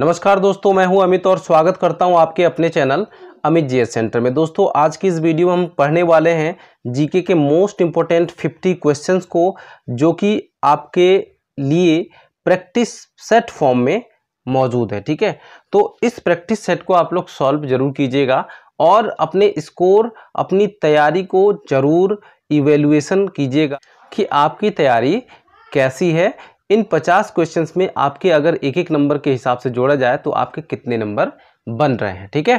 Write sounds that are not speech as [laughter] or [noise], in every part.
नमस्कार दोस्तों मैं हूं अमित और स्वागत करता हूं आपके अपने चैनल अमित जी सेंटर में दोस्तों आज की इस वीडियो में हम पढ़ने वाले हैं जीके के मोस्ट इम्पोर्टेंट 50 क्वेश्चंस को जो कि आपके लिए प्रैक्टिस सेट फॉर्म में मौजूद है ठीक है तो इस प्रैक्टिस सेट को आप लोग सॉल्व जरूर कीजिएगा और अपने स्कोर अपनी तैयारी को जरूर इवेल्युएसन कीजिएगा कि आपकी तैयारी कैसी है इन पचास क्वेश्चन में आपके अगर एक एक नंबर के हिसाब से जोड़ा जाए तो आपके कितने नंबर बन रहे हैं ठीक है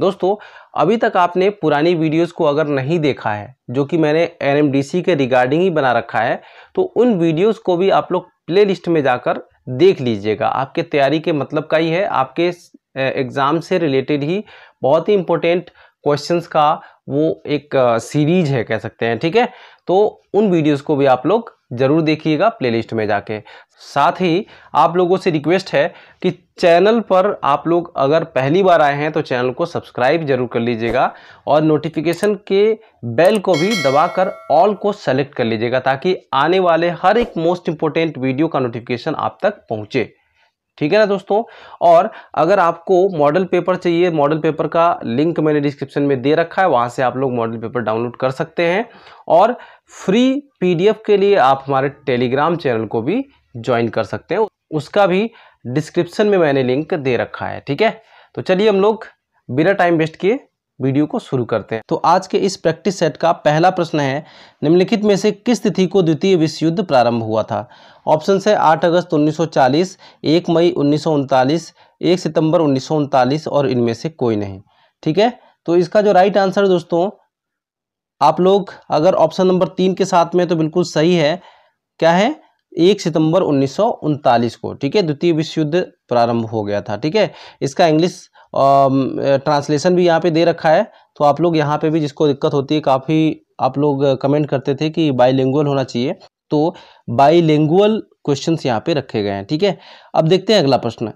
दोस्तों अभी तक आपने पुरानी वीडियोस को अगर नहीं देखा है जो कि मैंने एन के रिगार्डिंग ही बना रखा है तो उन वीडियोस को भी आप लोग प्लेलिस्ट में जाकर देख लीजिएगा आपके तैयारी के मतलब का ही है आपके एग्ज़ाम से रिलेटेड ही बहुत ही इम्पोर्टेंट क्वेश्चंस का वो एक सीरीज है कह सकते हैं ठीक है तो उन वीडियोस को भी आप लोग ज़रूर देखिएगा प्लेलिस्ट में जाके साथ ही आप लोगों से रिक्वेस्ट है कि चैनल पर आप लोग अगर पहली बार आए हैं तो चैनल को सब्सक्राइब जरूर कर लीजिएगा और नोटिफिकेशन के बेल को भी दबाकर ऑल को सेलेक्ट कर लीजिएगा ताकि आने वाले हर एक मोस्ट इम्पोर्टेंट वीडियो का नोटिफिकेशन आप तक पहुँचे ठीक है ना दोस्तों और अगर आपको मॉडल पेपर चाहिए मॉडल पेपर का लिंक मैंने डिस्क्रिप्शन में दे रखा है वहाँ से आप लोग मॉडल पेपर डाउनलोड कर सकते हैं और फ्री पीडीएफ के लिए आप हमारे टेलीग्राम चैनल को भी ज्वाइन कर सकते हैं उसका भी डिस्क्रिप्शन में मैंने लिंक दे रखा है ठीक है तो चलिए हम लोग बिना टाइम वेस्ट किए वीडियो को शुरू करते हैं तो आज के इस प्रैक्टिस सेट का पहला प्रश्न है निम्नलिखित में से किस तिथि को द्वितीय विश्व युद्ध प्रारंभ हुआ था ऑप्शन है 8 अगस्त 1940, एक मई उन्नीस 1 सितंबर उन्नीस और इनमें से कोई नहीं ठीक है तो इसका जो राइट आंसर दोस्तों आप लोग अगर ऑप्शन नंबर तीन के साथ में तो बिल्कुल सही है क्या है एक सितंबर उन्नीस को ठीक है द्वितीय विश्व युद्ध प्रारंभ हो गया था ठीक है इसका इंग्लिश ट्रांसलेशन भी यहाँ पे दे रखा है तो आप लोग यहाँ पे भी जिसको दिक्कत होती है काफ़ी आप लोग कमेंट करते थे कि बाई होना चाहिए तो बाईलिंगुअल क्वेश्चन यहाँ पे रखे गए हैं ठीक है अब देखते हैं अगला प्रश्न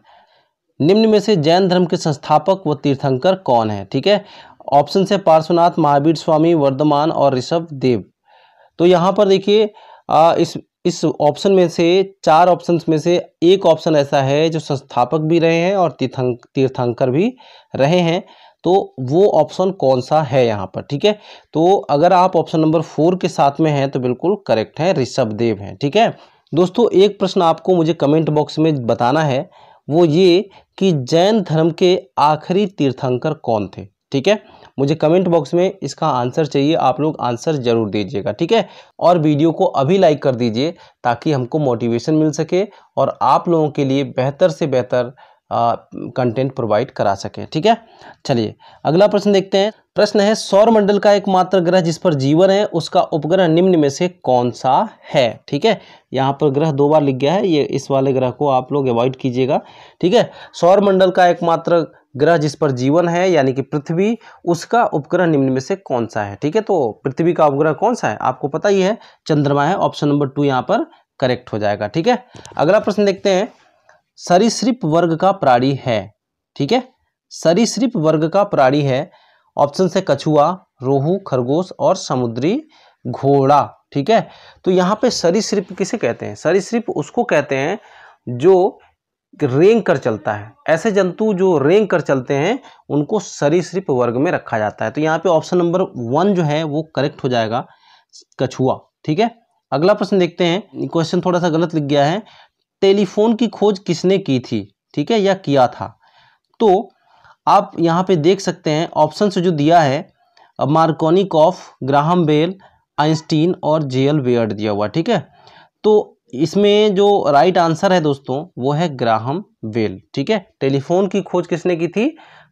निम्न में से जैन धर्म के संस्थापक व तीर्थंकर कौन है ठीक है ऑप्शन से पार्श्वनाथ महावीर स्वामी वर्धमान और ऋषभ देव तो यहाँ पर देखिए इस इस ऑप्शन में से चार ऑप्शन में से एक ऑप्शन ऐसा है जो संस्थापक भी रहे हैं और तीर्थंक तीर्थंकर भी रहे हैं तो वो ऑप्शन कौन सा है यहाँ पर ठीक है तो अगर आप ऑप्शन नंबर फोर के साथ में हैं तो बिल्कुल करेक्ट हैं ऋषभ देव हैं ठीक है दोस्तों एक प्रश्न आपको मुझे कमेंट बॉक्स में बताना है वो ये कि जैन धर्म के आखिरी तीर्थंकर कौन थे ठीक है मुझे कमेंट बॉक्स में इसका आंसर चाहिए आप लोग आंसर ज़रूर दीजिएगा ठीक है और वीडियो को अभी लाइक कर दीजिए ताकि हमको मोटिवेशन मिल सके और आप लोगों के लिए बेहतर से बेहतर कंटेंट प्रोवाइड करा सकें ठीक है चलिए अगला प्रश्न देखते हैं प्रश्न है सौरमंडल का एकमात्र ग्रह जिस पर जीवन है उसका उपग्रह निम्न में से कौन सा है ठीक है यहाँ पर ग्रह दो बार लिख गया है ये इस वाले ग्रह को आप लोग अवॉइड कीजिएगा ठीक है सौर मंडल का एकमात्र ग्रह जिस पर जीवन है यानी कि पृथ्वी उसका उपग्रह निम्न में से कौन सा है ठीक है तो पृथ्वी का उपग्रह कौन सा है आपको पता ही है चंद्रमा है ऑप्शन नंबर टू यहाँ पर करेक्ट हो जाएगा ठीक है अगला प्रश्न देखते हैं सरीसृप वर्ग का प्राणी है ठीक है सरीसृप वर्ग का प्राणी है ऑप्शन से कछुआ रोहू खरगोश और समुद्री घोड़ा ठीक है तो यहाँ पे सरीसृप किसे कहते हैं सरीसृप उसको कहते हैं जो रेंग कर चलता है ऐसे जंतु जो रेंग कर चलते हैं उनको सरीसृप वर्ग में रखा जाता है तो यहाँ पे ऑप्शन नंबर वन जो है वो करेक्ट हो जाएगा कछुआ ठीक है अगला प्रश्न देखते हैं क्वेश्चन थोड़ा सा गलत लिख गया है टेलीफोन की खोज किसने की थी ठीक है या किया था तो आप यहाँ पे देख सकते हैं ऑप्शन से जो दिया है मार्कोनिकॉफ ग्राहम बेल आइंस्टीन और जे एल बेयर्ड दिया हुआ ठीक है तो इसमें जो राइट आंसर है दोस्तों वो है ग्राहम वेल ठीक है टेलीफोन की खोज किसने की थी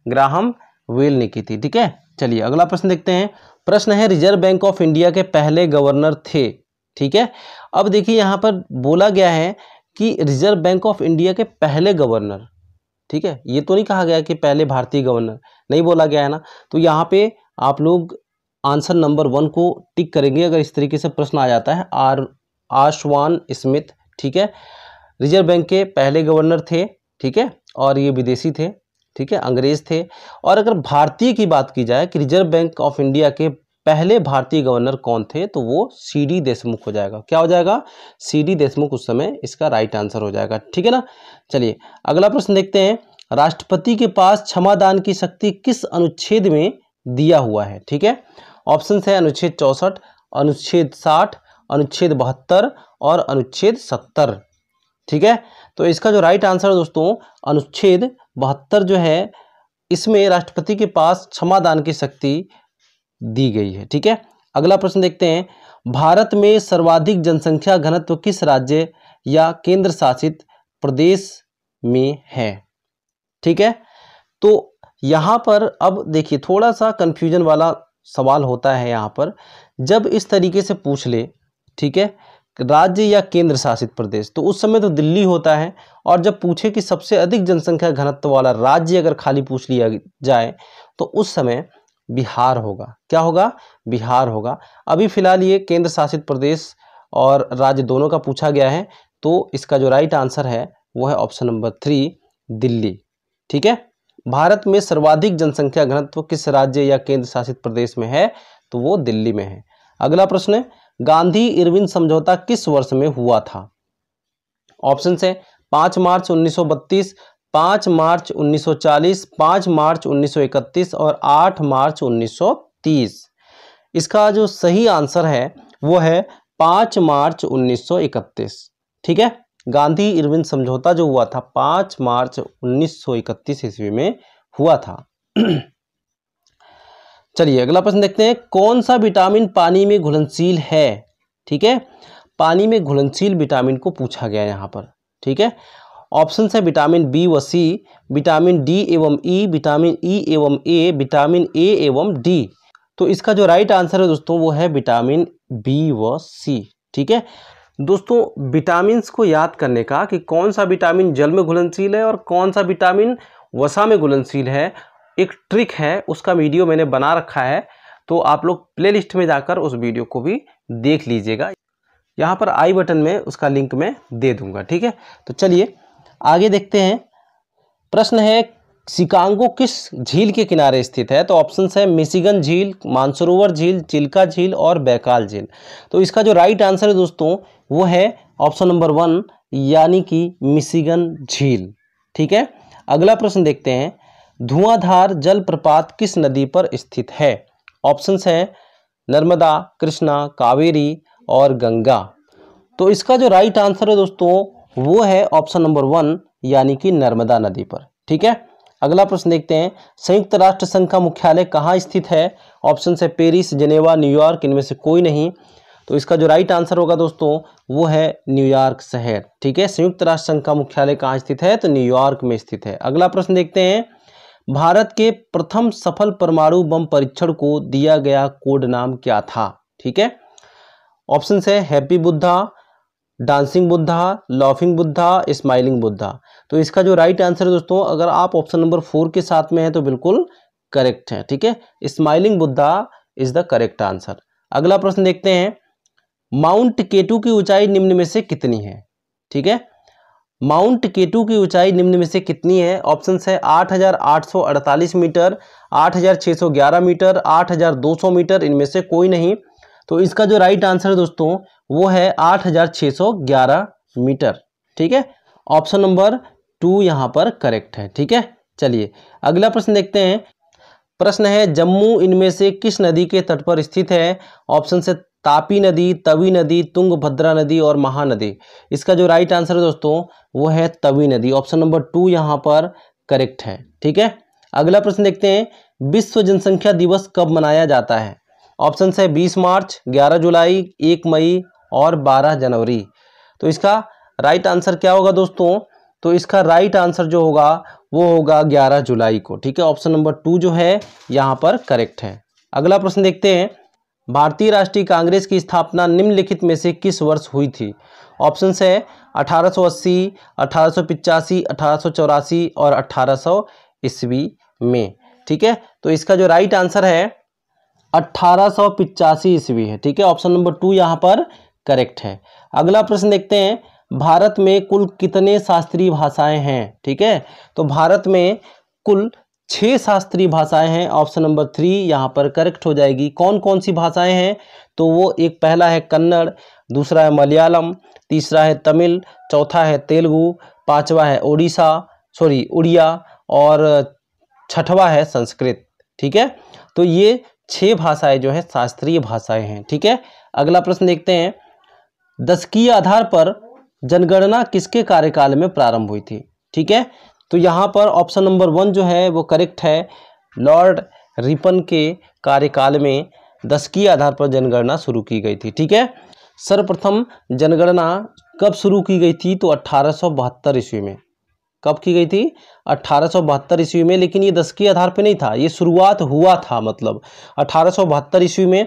ग्राहम वेल ने की थी ठीक है चलिए अगला प्रश्न देखते हैं प्रश्न है रिजर्व बैंक ऑफ इंडिया के पहले गवर्नर थे ठीक है अब देखिए यहाँ पर बोला गया है कि रिजर्व बैंक ऑफ इंडिया के पहले गवर्नर ठीक है ये तो नहीं कहा गया कि पहले भारतीय गवर्नर नहीं बोला गया है ना तो यहाँ पे आप लोग आंसर नंबर वन को टिक करेंगे अगर इस तरीके से प्रश्न आ जाता है आर आशवान स्मिथ ठीक है रिजर्व बैंक के पहले गवर्नर थे ठीक है और ये विदेशी थे ठीक है अंग्रेज थे और अगर भारतीय की बात की जाए कि रिजर्व बैंक ऑफ इंडिया के पहले भारतीय गवर्नर कौन थे तो वो सी डी देशमुख हो जाएगा क्या हो जाएगा सी डी देशमुख उस समय इसका राइट आंसर हो जाएगा ठीक है ना चलिए अगला प्रश्न देखते हैं राष्ट्रपति के पास क्षमादान की शक्ति किस अनुच्छेद में दिया हुआ है ठीक है ऑप्शन है अनुच्छेद चौसठ अनुच्छेद साठ अनुच्छेद बहत्तर और अनुच्छेद सत्तर ठीक है तो इसका जो राइट आंसर है दोस्तों अनुच्छेद बहत्तर जो है इसमें राष्ट्रपति के पास क्षमादान की शक्ति दी गई है ठीक है अगला प्रश्न देखते हैं भारत में सर्वाधिक जनसंख्या घनत्व किस राज्य या केंद्र शासित प्रदेश में है ठीक है तो यहाँ पर अब देखिए थोड़ा सा कन्फ्यूजन वाला सवाल होता है यहाँ पर जब इस तरीके से पूछ ले ठीक है राज्य या केंद्र शासित प्रदेश तो उस समय तो दिल्ली होता है और जब पूछे कि सबसे अधिक जनसंख्या घनत्व वाला राज्य अगर खाली पूछ लिया जाए तो उस समय बिहार होगा क्या होगा बिहार होगा अभी फिलहाल ये केंद्र शासित प्रदेश और राज्य दोनों का पूछा गया है तो इसका जो राइट आंसर है वो है ऑप्शन नंबर थ्री दिल्ली ठीक है भारत में सर्वाधिक जनसंख्या घनत्व किस राज्य या केंद्र शासित प्रदेश में है तो वो दिल्ली में है अगला प्रश्न है गांधी इरविन समझौता किस वर्ष में हुआ था ऑप्शन है पांच मार्च 1932 पांच मार्च 1940 पांच मार्च 1931 और आठ मार्च 1930 इसका जो सही आंसर है वो है पांच मार्च 1931 ठीक है गांधी इरविन समझौता जो हुआ था पांच मार्च 1931 ईस्वी में हुआ था [clears throat] चलिए अगला प्रश्न देखते हैं कौन सा विटामिन पानी में घुलनशील है ठीक है पानी में घुलनशील विटामिन को पूछा गया यहाँ पर ठीक है ऑप्शन है विटामिन बी व सी विटामिन डी एवं ई विटामिन ई एवं ए विटामिन ए एवं डी तो इसका जो राइट आंसर है दोस्तों वो है विटामिन बी व सी ठीक है दोस्तों विटामिन को याद करने का कि कौन सा विटामिन जल में घुलनशील है और कौन सा विटामिन वसा में घुलनशील है एक ट्रिक है उसका वीडियो मैंने बना रखा है तो आप लोग प्लेलिस्ट में जाकर उस वीडियो को भी देख लीजिएगा यहाँ पर आई बटन में उसका लिंक मैं दे दूंगा ठीक है तो चलिए आगे देखते हैं प्रश्न है शिकांगो किस झील के किनारे स्थित है तो ऑप्शन है मिशिगन झील मानसरोवर झील चिल्का झील और बैकाल झील तो इसका जो राइट आंसर है दोस्तों वो है ऑप्शन नंबर वन यानी कि मिशिगन झील ठीक है अगला प्रश्न देखते हैं धुआंधार जलप्रपात किस नदी पर स्थित है ऑप्शंस हैं नर्मदा कृष्णा कावेरी और गंगा तो इसका जो राइट आंसर है दोस्तों वो है ऑप्शन नंबर वन यानी कि नर्मदा नदी पर ठीक है अगला प्रश्न देखते हैं संयुक्त राष्ट्र संघ का मुख्यालय कहाँ स्थित है ऑप्शन है पेरिस जनेवा न्यूयॉर्क इनमें से कोई नहीं तो इसका जो राइट आंसर होगा दोस्तों वो है न्यूयॉर्क शहर ठीक है संयुक्त राष्ट्र संघ का मुख्यालय कहाँ स्थित है तो न्यूयॉर्क में स्थित है अगला प्रश्न देखते हैं भारत के प्रथम सफल परमाणु बम परीक्षण को दिया गया कोड नाम क्या था ठीक है ऑप्शन है happy Buddha dancing Buddha laughing Buddha smiling Buddha तो इसका जो राइट आंसर है दोस्तों अगर आप ऑप्शन नंबर फोर के साथ में हैं तो बिल्कुल करेक्ट है ठीक है smiling Buddha is the correct answer अगला प्रश्न देखते हैं माउंट केटू की ऊंचाई निम्न में से कितनी है ठीक है माउंट केटू की ऊंचाई निम्न में से कितनी है ऑप्शन है 8,848 मीटर 8,611 मीटर 8,200 मीटर इनमें से कोई नहीं तो इसका जो राइट आंसर है दोस्तों वो है 8,611 मीटर ठीक है ऑप्शन नंबर टू यहाँ पर करेक्ट है ठीक है चलिए अगला प्रश्न देखते हैं प्रश्न है जम्मू इनमें से किस नदी के तट पर स्थित है ऑप्शन से तापी नदी तवी नदी तुंगभद्रा नदी और महानदी इसका जो राइट आंसर है दोस्तों वो है तवी नदी ऑप्शन नंबर टू यहाँ पर करेक्ट है ठीक है अगला प्रश्न देखते हैं विश्व जनसंख्या दिवस कब मनाया जाता है ऑप्शन है बीस मार्च ग्यारह जुलाई एक मई और बारह जनवरी तो इसका राइट आंसर क्या होगा दोस्तों तो इसका राइट आंसर जो होगा वो होगा ग्यारह जुलाई को ठीक है ऑप्शन नंबर टू जो है यहाँ पर करेक्ट है अगला प्रश्न देखते हैं भारतीय राष्ट्रीय कांग्रेस की स्थापना निम्नलिखित में से किस वर्ष हुई थी ऑप्शन है 1880, 1885, 1884 और 1800 ईस्वी में ठीक है तो इसका जो राइट आंसर है अट्ठारह ईस्वी है ठीक है ऑप्शन नंबर टू यहाँ पर करेक्ट है अगला प्रश्न देखते हैं भारत में कुल कितने शास्त्रीय भाषाएं हैं ठीक है तो भारत में कुल छः शास्त्रीय भाषाएं हैं ऑप्शन नंबर थ्री यहाँ पर करेक्ट हो जाएगी कौन कौन सी भाषाएं हैं तो वो एक पहला है कन्नड़ दूसरा है मलयालम तीसरा है तमिल चौथा है तेलुगु पांचवा है ओडिशा सॉरी उड़िया और छठवा है संस्कृत ठीक है तो ये छः भाषाएं जो है शास्त्रीय भाषाएं हैं ठीक है अगला प्रश्न देखते हैं दशकीय आधार पर जनगणना किसके कार्यकाल में प्रारंभ हुई थी ठीक है तो यहाँ पर ऑप्शन नंबर वन जो है वो करेक्ट है लॉर्ड रिपन के कार्यकाल में दशकीय आधार पर जनगणना शुरू की गई थी ठीक है सर्वप्रथम जनगणना कब शुरू की गई थी तो अट्ठारह ईस्वी में कब की गई थी अट्ठारह ईस्वी में लेकिन ये दस के आधार पर नहीं था ये शुरुआत हुआ था मतलब अट्ठारह ईस्वी में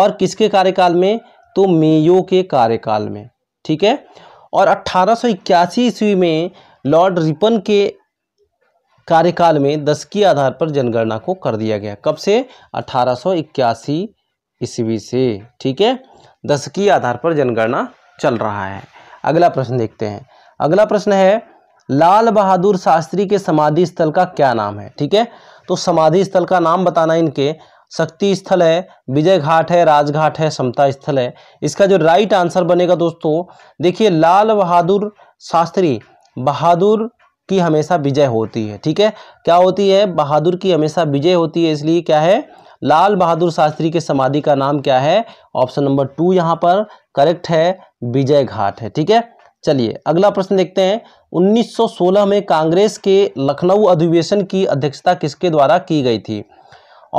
और किसके कार्यकाल में तो मेयो के कार्यकाल में ठीक है और अट्ठारह ईस्वी में लॉर्ड रिपन के कार्यकाल में दस की आधार पर जनगणना को कर दिया गया कब से अठारह ईस्वी से ठीक है दस की आधार पर जनगणना चल रहा है अगला प्रश्न देखते हैं अगला प्रश्न है लाल बहादुर शास्त्री के समाधि स्थल का क्या नाम है ठीक है तो समाधि स्थल का नाम बताना इनके शक्ति स्थल है विजय घाट है राजघाट है समता स्थल है इसका जो राइट आंसर बनेगा दोस्तों देखिए लाल बहादुर शास्त्री बहादुर की हमेशा विजय होती है ठीक है क्या होती है बहादुर की हमेशा विजय होती है इसलिए क्या है लाल बहादुर शास्त्री के समाधि का नाम क्या है ऑप्शन नंबर टू यहाँ पर करेक्ट है विजय घाट है ठीक है चलिए अगला प्रश्न देखते हैं 1916 में कांग्रेस के लखनऊ अधिवेशन की अध्यक्षता किसके द्वारा की गई थी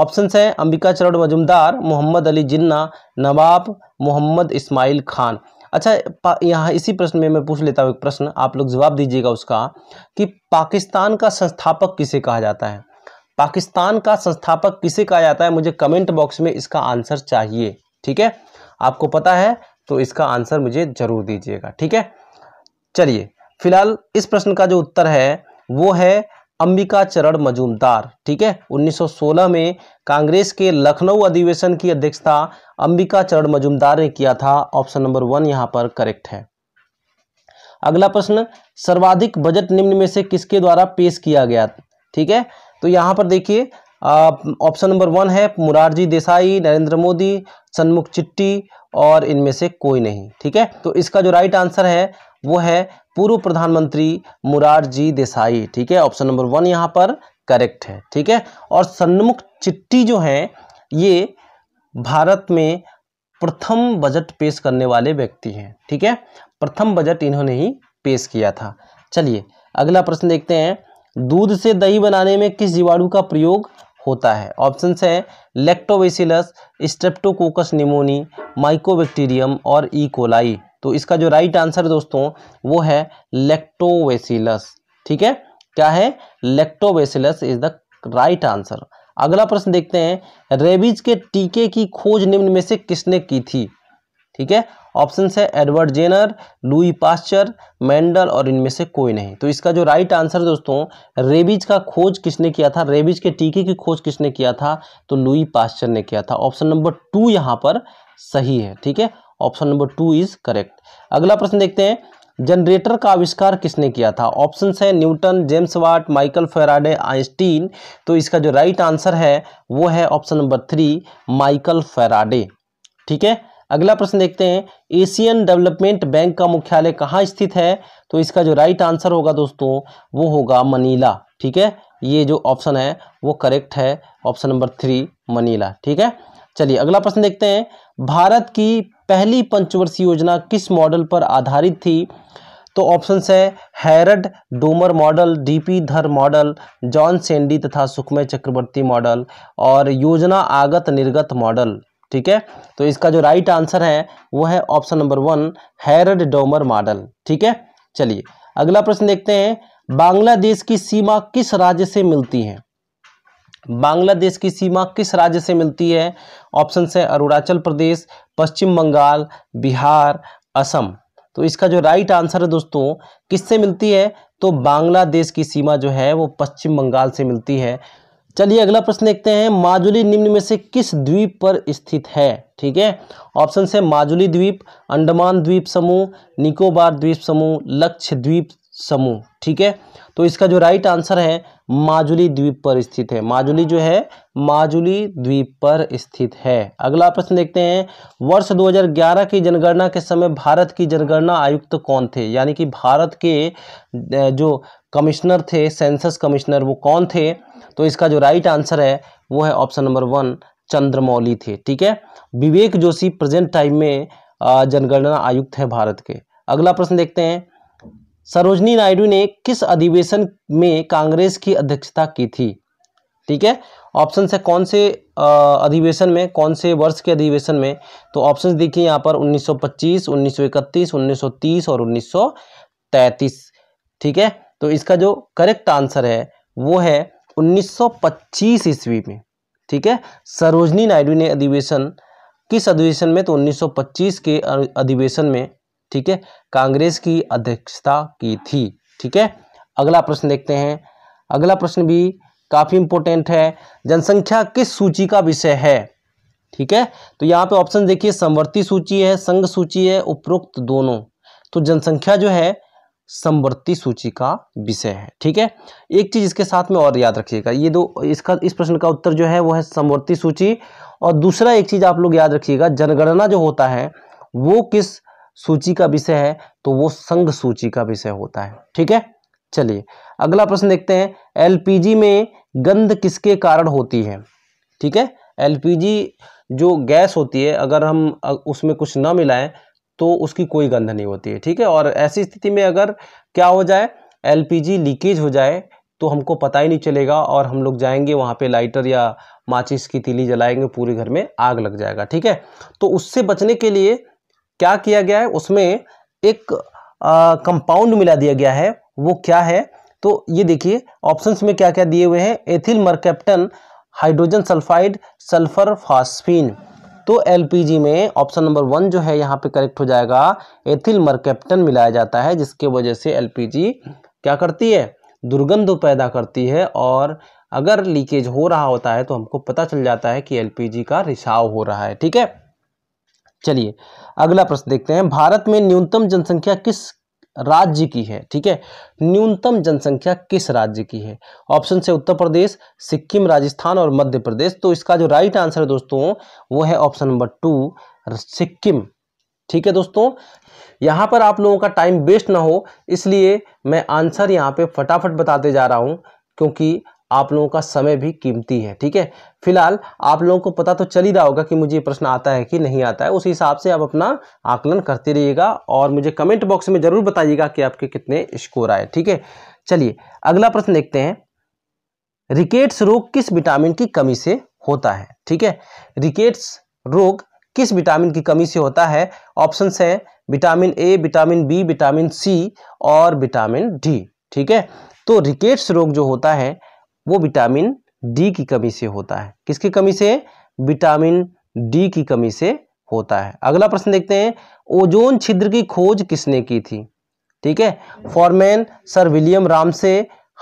ऑप्शन हैं अंबिका चरण मजुमदार मोहम्मद अली जिन्ना नवाब मोहम्मद इस्माइल खान अच्छा यहाँ इसी प्रश्न में मैं पूछ लेता हूँ एक प्रश्न आप लोग जवाब दीजिएगा उसका कि पाकिस्तान का संस्थापक किसे कहा जाता है पाकिस्तान का संस्थापक किसे कहा जाता है मुझे कमेंट बॉक्स में इसका आंसर चाहिए ठीक है आपको पता है तो इसका आंसर मुझे जरूर दीजिएगा ठीक है चलिए फिलहाल इस प्रश्न का जो उत्तर है वो है अंबिका चरण मजूमदार ठीक है 1916 में कांग्रेस के लखनऊ अधिवेशन की अध्यक्षता अंबिका चरण मजूमदार ने किया था ऑप्शन नंबर वन यहां पर करेक्ट है अगला प्रश्न सर्वाधिक बजट निम्न में से किसके द्वारा पेश किया गया ठीक है तो यहां पर देखिए ऑप्शन नंबर वन है मुरारजी देसाई नरेंद्र मोदी सन्मुख चिट्टी और इनमें से कोई नहीं ठीक है तो इसका जो राइट आंसर है वो है पूर्व प्रधानमंत्री मुरारजी देसाई ठीक है ऑप्शन नंबर वन यहाँ पर करेक्ट है ठीक है और सन्मुख चिट्ठी जो है ये भारत में प्रथम बजट पेश करने वाले व्यक्ति हैं ठीक है प्रथम बजट इन्होंने ही पेश किया था चलिए अगला प्रश्न देखते हैं दूध से दही बनाने में किस जीवाणु का प्रयोग होता है ऑप्शन है लेक्टोवेसिलस स्ट्रेप्टोकोकस निमोनी माइकोबैक्टीरियम और ई e. कोलाई तो इसका जो राइट आंसर दोस्तों वो है लेक्टोवेसिलस ठीक है क्या है lactobacillus is the right answer अगला प्रश्न देखते हैं रेबीज के टीके की खोज निम्न में से किसने की थी ठीक है ऑप्शन है Edward Jenner Louis Pasteur Mendel और इनमें से कोई नहीं तो इसका जो राइट आंसर दोस्तों रेबीज का खोज किसने किया था रेबीज के टीके की खोज किसने किया था तो लुई पास्चर ने किया था ऑप्शन नंबर टू यहां पर सही है ठीक है option number two is correct अगला प्रश्न देखते हैं जनरेटर का आविष्कार किसने किया था ऑप्शन है Newton James Watt Michael Faraday Einstein तो इसका जो राइट आंसर है वो है option number three Michael Faraday ठीक है अगला प्रश्न देखते हैं एशियन डेवलपमेंट बैंक का मुख्यालय कहाँ स्थित है तो इसका जो राइट आंसर होगा दोस्तों वो होगा मनीला ठीक है ये जो ऑप्शन है वो करेक्ट है ऑप्शन नंबर थ्री मनीला ठीक है चलिए अगला प्रश्न देखते हैं भारत की पहली पंचवर्षीय योजना किस मॉडल पर आधारित थी तो ऑप्शन है Harrod Domar model DP Dhar model John Sandy तथा सुखमय चक्रवर्ती मॉडल और योजना आगत निर्गत मॉडल ठीक है तो इसका जो राइट आंसर है वो है option number one Harrod Domar model ठीक है चलिए अगला प्रश्न देखते हैं बांग्लादेश की सीमा किस राज्य से मिलती है बांग्लादेश की सीमा किस राज्य से मिलती है ऑप्शन से अरुणाचल प्रदेश पश्चिम बंगाल बिहार असम तो इसका जो राइट आंसर है दोस्तों किससे मिलती है तो बांग्लादेश की सीमा जो है वो पश्चिम बंगाल से मिलती है चलिए अगला प्रश्न देखते हैं माजुली निम्न में से किस द्वीप पर स्थित है ठीक है ऑप्शन से माजुली द्वीप अंडमान द्वीप समूह निकोबार द्वीप समूह लक्ष्य द्वीप समूह ठीक है तो इसका जो राइट आंसर है माजुली द्वीप पर स्थित है माजुली जो है माजुली द्वीप पर स्थित है अगला प्रश्न देखते हैं वर्ष 2011 की जनगणना के समय भारत की जनगणना आयुक्त तो कौन थे यानी कि भारत के जो कमिश्नर थे सेंसस कमिश्नर वो कौन थे तो इसका जो राइट आंसर है वो है ऑप्शन नंबर वन चंद्रमौली थे ठीक है विवेक जोशी प्रेजेंट टाइम में जनगणना आयुक्त है भारत के अगला प्रश्न देखते हैं सरोजनी नायडू ने किस अधिवेशन में कांग्रेस की अध्यक्षता की थी ठीक है ऑप्शन है कौन से अधिवेशन में कौन से वर्ष के अधिवेशन में तो ऑप्शन देखिए यहाँ पर 1925, 1931, 1930 और 1933 ठीक है तो इसका जो करेक्ट आंसर है वो है 1925 ईस्वी में ठीक है सरोजनी नायडू ने अधिवेशन किस अधिवेशन में तो 1925 के अधिवेशन में ठीक है कांग्रेस की अध्यक्षता की थी ठीक है अगला प्रश्न देखते हैं अगला प्रश्न भी काफ़ी इंपोर्टेंट है जनसंख्या किस सूची का विषय है ठीक है तो यहाँ पे ऑप्शन देखिए समवर्ती सूची है संघ सूची है उपरोक्त दोनों तो जनसंख्या जो है समवर्ती सूची का विषय है ठीक है एक चीज़ इसके साथ में और याद रखिएगा ये दो इसका इस प्रश्न का उत्तर जो है वो है समवर्ती सूची और दूसरा एक चीज़ आप लोग याद रखिएगा जनगणना जो होता है वो किस सूची का विषय है तो वो संघ सूची का विषय होता है ठीक है चलिए अगला प्रश्न देखते हैं एलपीजी में गंध किसके कारण होती है ठीक है एलपीजी जो गैस होती है अगर हम उसमें कुछ ना मिलाएं तो उसकी कोई गंध नहीं होती है ठीक है और ऐसी स्थिति में अगर क्या हो जाए एलपीजी लीकेज हो जाए तो हमको पता ही नहीं चलेगा और हम लोग जाएंगे वहाँ पे लाइटर या माचिस की तीली जलाएंगे पूरे घर में आग लग जाएगा ठीक है तो उससे बचने के लिए क्या किया गया है उसमें एक कंपाउंड मिला दिया गया है वो क्या है तो ये देखिए ऑप्शंस में क्या क्या दिए हुए हैं ethyl mercaptan hydrogen sulphide sulphur phosphine तो एलपीजी में ऑप्शन नंबर वन जो है यहाँ पे करेक्ट हो जाएगा एथिल मरकैप्टन मिलाया जाता है जिसके वजह से एलपीजी क्या करती है दुर्गंध पैदा करती है और अगर लीकेज हो रहा होता है तो हमको पता चल जाता है कि एलपीजी का रिसाव हो रहा है ठीक है चलिए अगला प्रश्न देखते हैं भारत में न्यूनतम जनसंख्या किस राज्य की है ठीक है न्यूनतम जनसंख्या किस राज्य की है ऑप्शन से उत्तर प्रदेश सिक्किम राजस्थान और मध्य प्रदेश तो इसका जो राइट आंसर है दोस्तों वो है ऑप्शन नंबर टू सिक्किम ठीक है दोस्तों यहाँ पर आप लोगों का टाइम वेस्ट ना हो इसलिए मैं आंसर यहाँ पे फटाफट बताते जा रहा हूँ क्योंकि आप लोगों का समय भी कीमती है ठीक है फिलहाल आप लोगों को पता तो चल ही रहा होगा कि मुझे ये प्रश्न आता है कि नहीं आता है उस हिसाब से आप अपना आकलन करते रहिएगा और मुझे कमेंट बॉक्स में ज़रूर बताइएगा कि आपके कितने स्कोर आए ठीक है चलिए अगला प्रश्न देखते हैं रिकेट्स रोग किस विटामिन की कमी से होता है ठीक है रिकेट्स रोग किस विटामिन की कमी से होता है ऑप्शन है vitamin A vitamin B vitamin C और विटामिन डी ठीक है तो रिकेट्स रोग जो होता है वो विटामिन डी की कमी से होता है किसकी कमी से विटामिन डी की कमी से होता है अगला प्रश्न देखते हैं ओजोन छिद्र की खोज किसने की थी ठीक है Foreman Sir William Ramsay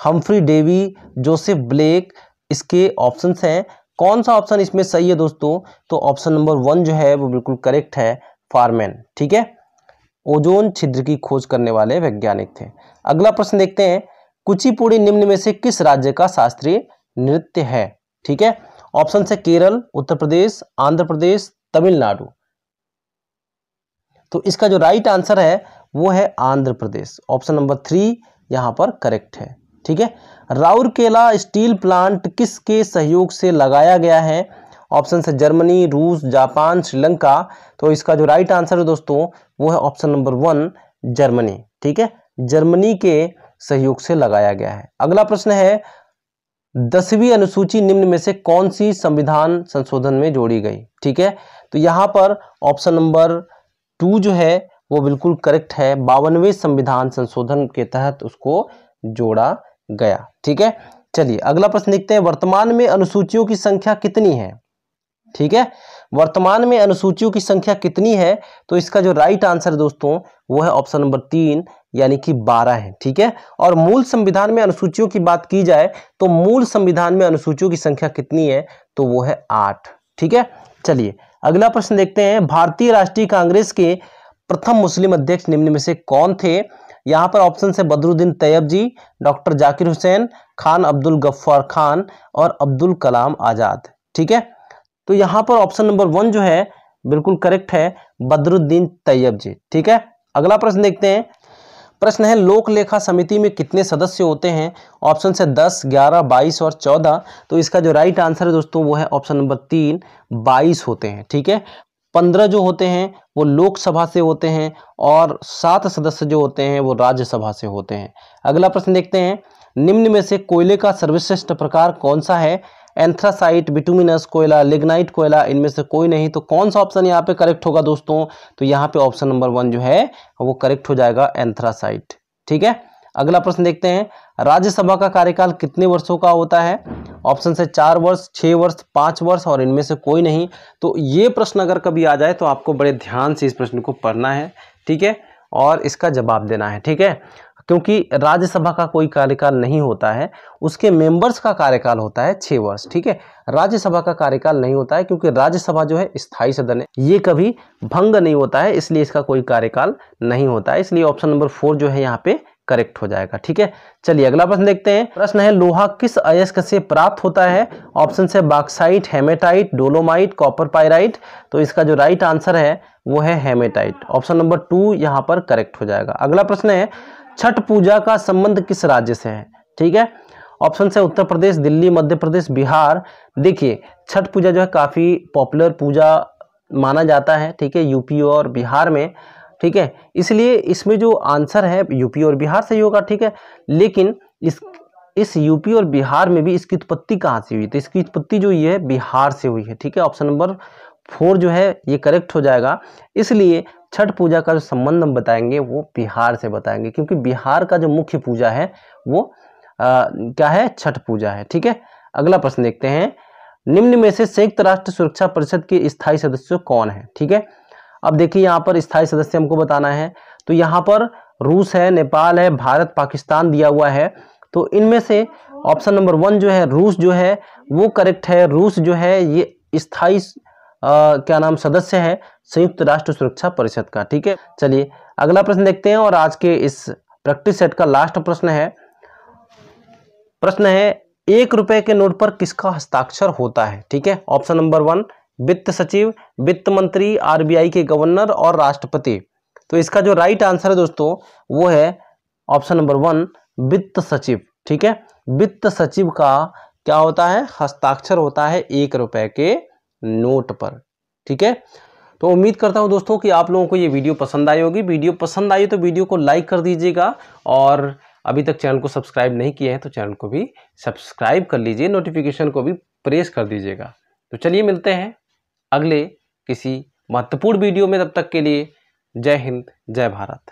Humphry Davy Joseph Black इसके ऑप्शंस हैं कौन सा ऑप्शन इसमें सही है दोस्तों तो ऑप्शन नंबर वन जो है वो बिल्कुल करेक्ट है फॉरमैन ठीक है ओजोन छिद्र की खोज करने वाले वैज्ञानिक थे अगला प्रश्न देखते हैं कुचिपुड़ी निम्न में से किस राज्य का शास्त्रीय नृत्य है ठीक है ऑप्शन से केरल उत्तर प्रदेश आंध्र प्रदेश तमिलनाडु तो इसका जो राइट आंसर है वो है Andhra Pradesh option number three यहां पर करेक्ट है ठीक है राउरकेला स्टील प्लांट किसके सहयोग से लगाया गया है ऑप्शन से जर्मनी रूस जापान श्रीलंका तो इसका जो राइट आंसर है दोस्तों वो है ऑप्शन नंबर वन जर्मनी ठीक है जर्मनी के सहयोग से लगाया गया है अगला प्रश्न है दसवीं अनुसूची निम्न में से कौन सी संविधान संशोधन में जोड़ी गई ठीक है तो यहाँ पर ऑप्शन नंबर टू जो है वो बिल्कुल करेक्ट है बावनवे संविधान संशोधन के तहत उसको जोड़ा गया ठीक है चलिए अगला प्रश्न देखते हैं वर्तमान में अनुसूचियों की संख्या कितनी है ठीक है वर्तमान में अनुसूचियों की संख्या कितनी है तो इसका जो राइट आंसर दोस्तों वो है ऑप्शन नंबर तीन यानी कि बारह है ठीक है और मूल संविधान में अनुसूचियों की बात की जाए तो मूल संविधान में अनुसूचियों की संख्या कितनी है तो वो है आठ ठीक है चलिए अगला प्रश्न देखते हैं भारतीय राष्ट्रीय कांग्रेस के प्रथम मुस्लिम अध्यक्ष निम्न में से कौन थे यहाँ पर ऑप्शन है बदरुद्दीन तैयब जी डॉक्टर जाकिर हुसैन खान अब्दुल गफ्फार खान और अब्दुल कलाम आज़ाद ठीक है तो यहां पर ऑप्शन नंबर वन जो है बिल्कुल करेक्ट है बदरुद्दीन तैयब जी ठीक है अगला प्रश्न देखते हैं प्रश्न है लोक लेखा समिति में कितने सदस्य होते हैं ऑप्शन से 10, 11, 22 और 14 तो इसका जो राइट आंसर है दोस्तों वो है ऑप्शन नंबर तीन 22 होते हैं ठीक है पंद्रह जो होते हैं वो लोकसभा से होते हैं और सात सदस्य जो होते हैं वो राज्यसभा से होते हैं अगला प्रश्न देखते हैं निम्न में से कोयले का सर्वश्रेष्ठ प्रकार कौन सा है एंथ्रासाइट बिटुमिनस कोयला लिग्नाइट कोयला इनमें से कोई नहीं तो कौन सा ऑप्शन यहाँ पे करेक्ट होगा दोस्तों तो यहाँ पे ऑप्शन नंबर वन जो है वो करेक्ट हो जाएगा एंथ्रासाइट ठीक है अगला प्रश्न देखते हैं राज्यसभा का कार्यकाल कितने वर्षों का होता है ऑप्शन से चार वर्ष छः वर्ष पाँच वर्ष और इनमें से कोई नहीं तो ये प्रश्न अगर कभी आ जाए तो आपको बड़े ध्यान से इस प्रश्न को पढ़ना है ठीक है और इसका जवाब देना है ठीक है क्योंकि राज्यसभा का कोई कार्यकाल नहीं होता है उसके मेंबर्स का कार्यकाल होता है छः वर्ष ठीक है राज्यसभा का कार्यकाल नहीं होता है क्योंकि राज्यसभा जो है स्थायी सदन है ये कभी भंग नहीं होता है इसलिए इसका कोई कार्यकाल नहीं होता है इसलिए ऑप्शन नंबर फोर जो है यहाँ पे करेक्ट हो जाएगा ठीक है चलिए अगला प्रश्न देखते हैं प्रश्न है लोहा किस अयस्क से प्राप्त होता है ऑप्शन है bauxite haematite dolomite copper pyrite तो इसका जो राइट आंसर है वो है हेमेटाइट ऑप्शन नंबर टू यहाँ पर करेक्ट हो जाएगा अगला प्रश्न है छठ पूजा का संबंध किस राज्य से है ठीक है ऑप्शन से उत्तर प्रदेश दिल्ली मध्य प्रदेश बिहार देखिए छठ पूजा जो है काफ़ी पॉपुलर पूजा माना जाता है ठीक है यूपी और बिहार में ठीक है इसलिए इसमें जो आंसर है यूपी और बिहार से ही होगा ठीक है लेकिन इस इस यूपी और बिहार में भी इसकी उत्पत्ति कहाँ से हुई तो इसकी उत्पत्ति जो ये है बिहार से हुई है ठीक है ऑप्शन नंबर फोर जो है ये करेक्ट हो जाएगा इसलिए छठ पूजा का जो संबंध हम बताएंगे वो बिहार से बताएंगे क्योंकि बिहार का जो मुख्य पूजा है वो आ, क्या है छठ पूजा है ठीक है अगला प्रश्न देखते हैं निम्न में से संयुक्त राष्ट्र सुरक्षा परिषद के स्थायी सदस्य कौन है ठीक है अब देखिए यहाँ पर स्थायी सदस्य हमको बताना है तो यहाँ पर रूस है नेपाल है भारत पाकिस्तान दिया हुआ है तो इनमें से ऑप्शन नंबर वन जो है रूस जो है वो करेक्ट है रूस जो है ये स्थायी क्या नाम सदस्य है संयुक्त राष्ट्र सुरक्षा परिषद का ठीक है चलिए अगला प्रश्न देखते हैं और आज के इस प्रैक्टिस सेट का लास्ट प्रश्न है प्रश्न है एक रुपए के नोट पर किसका हस्ताक्षर होता है ठीक है ऑप्शन नंबर वन वित्त सचिव वित्त मंत्री आरबीआई के गवर्नर और राष्ट्रपति तो इसका जो राइट आंसर है दोस्तों वो है ऑप्शन नंबर वन वित्त सचिव ठीक है वित्त सचिव का क्या होता है हस्ताक्षर होता है एक रुपए के नोट पर ठीक है तो उम्मीद करता हूँ दोस्तों कि आप लोगों को ये वीडियो पसंद आई होगी वीडियो पसंद आई तो वीडियो को लाइक कर दीजिएगा और अभी तक चैनल को सब्सक्राइब नहीं किए हैं तो चैनल को भी सब्सक्राइब कर लीजिए नोटिफिकेशन को भी प्रेस कर दीजिएगा तो चलिए मिलते हैं अगले किसी महत्वपूर्ण वीडियो में तब तक के लिए जय हिंद जय भारत